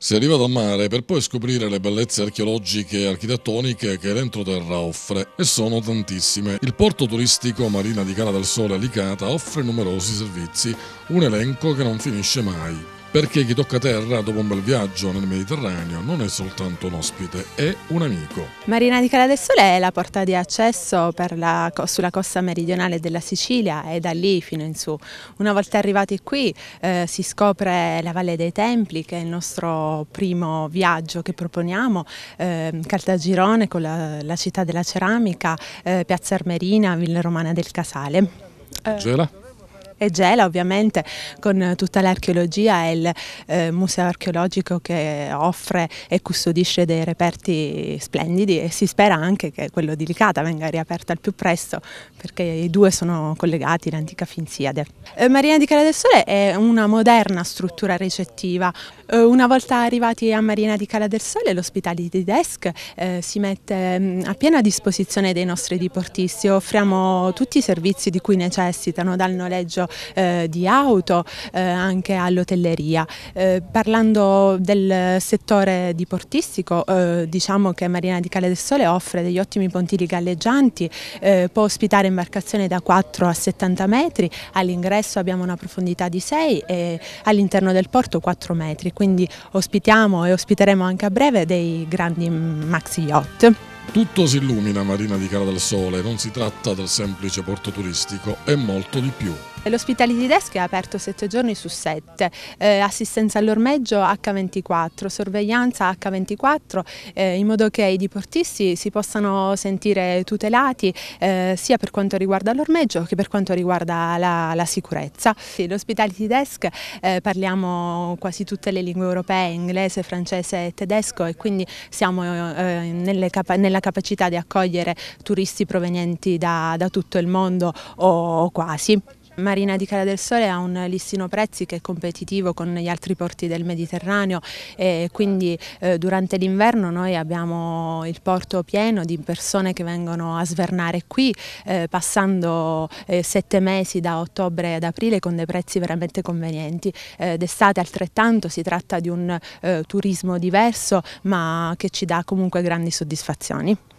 Si è arrivato al mare per poi scoprire le bellezze archeologiche e architettoniche che l'entroterra offre, e sono tantissime. Il porto turistico Marina di Cala del Sole Alicata offre numerosi servizi, un elenco che non finisce mai perché chi tocca terra dopo un bel viaggio nel Mediterraneo non è soltanto un ospite, è un amico. Marina di Cala del Sole è la porta di accesso la, sulla costa meridionale della Sicilia e da lì fino in su. Una volta arrivati qui eh, si scopre la Valle dei Templi che è il nostro primo viaggio che proponiamo, eh, Caltagirone con la, la, città della ceramica, eh, Piazza Armerina, Villa Romana del Casale. Eh, Gela? e Gela ovviamente con tutta l'archeologia e il eh, museo archeologico che offre e custodisce dei reperti splendidi e si spera anche che quello di Licata venga riaperto al più presto perché i due sono collegati, l'antica Finziade. Eh, Marina di Cala del Sole è una moderna struttura ricettiva. Eh, una volta arrivati a Marina di Cala del Sole l'ospitality desk eh, si mette mh, mm, a piena disposizione dei nostri diportisti, offriamo tutti i servizi di cui necessitano dal noleggio eh, di auto, eh, anche all'hotelleria. Eh, parlando del settore di portistico, eh, diciamo che Marina di Cale del Sole offre degli ottimi pontili galleggianti, eh, può ospitare imbarcazioni da 4 a 70 metri, all'ingresso abbiamo una profondità di 6 e all'interno del porto 4 metri, quindi ospitiamo e ospiteremo anche a breve dei grandi maxi yacht. Tutto si illumina Marina di Cala del Sole, non si tratta del semplice porto turistico, è molto di più. Eh, l'ospitalità Desk è aperto 7 giorni su 7, eh, assistenza all'ormeggio H24, sorveglianza H24, eh, in modo che i diportisti si possano sentire tutelati eh, sia per quanto riguarda l'ormeggio che per quanto riguarda la, la sicurezza. Sì, Desk tedesca eh, parliamo quasi tutte le lingue europee, inglese, francese e tedesco e quindi siamo eh, capa nella capacità di accogliere turisti provenienti da, da tutto il mondo o, o quasi. Marina di Cala del Sole ha un listino prezzi che è competitivo con gli altri porti del Mediterraneo e quindi eh, durante l'inverno noi abbiamo il porto pieno di persone che vengono a svernare qui eh, passando eh, sette mesi da ottobre ad aprile con dei prezzi veramente convenienti. Eh, d'estate altrettanto si tratta di un eh, turismo diverso ma che ci dà comunque grandi soddisfazioni.